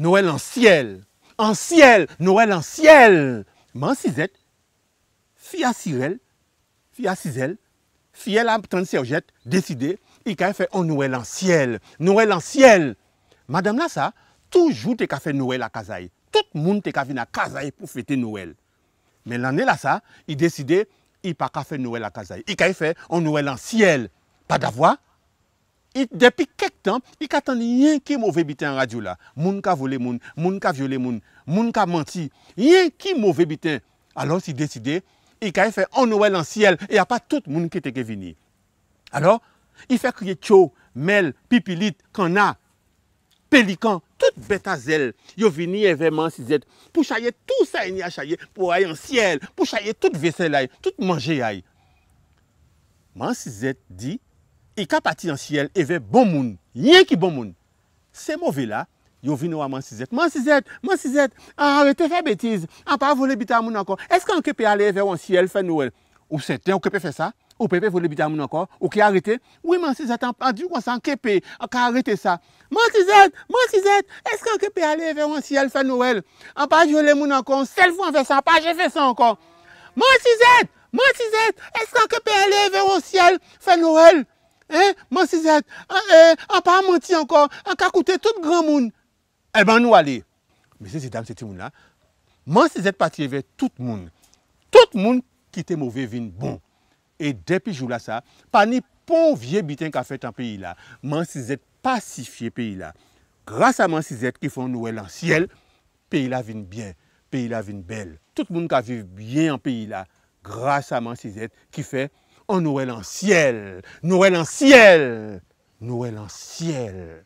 Noèl an ciel, an ciel, Noèl an ciel. Man Sizet, fia Sirel, fia Sizel, fia la ptran Siojet, deside, i ka e fè an Noèl an ciel, Noèl an ciel. Madame Lassa, toujou te ka fè Noèl a Kazay. Tout moun te ka vin a Kazay pou fète Noèl. Men l'anè Lassa, i deside, i pa ka fè Noèl a Kazay. I ka e fè an Noèl an ciel, pa da vwa, Depi kek tan, i katande yen ki mouve biten an radyou la. Moun ka vole moun, moun ka viole moun, moun ka manti. Yen ki mouve biten. Alon si deside, i kaje fe an nouel an siel. E a pa tout moun ki teke vini. Alon, i fe kriye tchou, mel, pipilit, kanna, pelikan, tout betazel. Yo vini e veman si zet pou chaye tout sa enye a chaye, pou aye an siel, pou chaye tout vesel aye, tout manje aye. Man si zet di... Il qui parti ciel et veut bon monde, rien qui bon monde. C'est mauvais là, Yo vient nous à mansizet sizet. Man sizet, arrêtez faire bêtise, à pas voler bita moun encore. Est-ce qu'on peut aller vers un ciel faire Noël Ou c'est un peut faire ça Ou peut voler bita moun encore Ou qui arrêter Oui, mansizet sizet, on dit qu'on s'en on peut arrêter ça. mansizet mansizet est-ce qu'on peut aller vers un ciel faire Noël On pas voler moun encore, on s'en on envers ça, on pas faire ça encore. mansizet sizet, est-ce qu'on peut aller vers un ciel faire Noël E, eh, man si zet, eh, eh, an e, an pa an manti ankon, an ka koute tout gran moun. E ban nou ale. Mese zi dam se ti moun la, man si zet pati e ve tout moun. Tout moun ki te mou ve vin bon. E depi jou la sa, pa ni pon vie biten ka fet an peyi la, man si zet pasifi e peyi la. Grasa man si zet ki fon nou el an siel, peyi la vin bien, peyi la vin bel. Tout moun ka ve bien an peyi la, grasa man si zet ki fe... Oh Noël en ciel. Noël en ciel. Noël en ciel.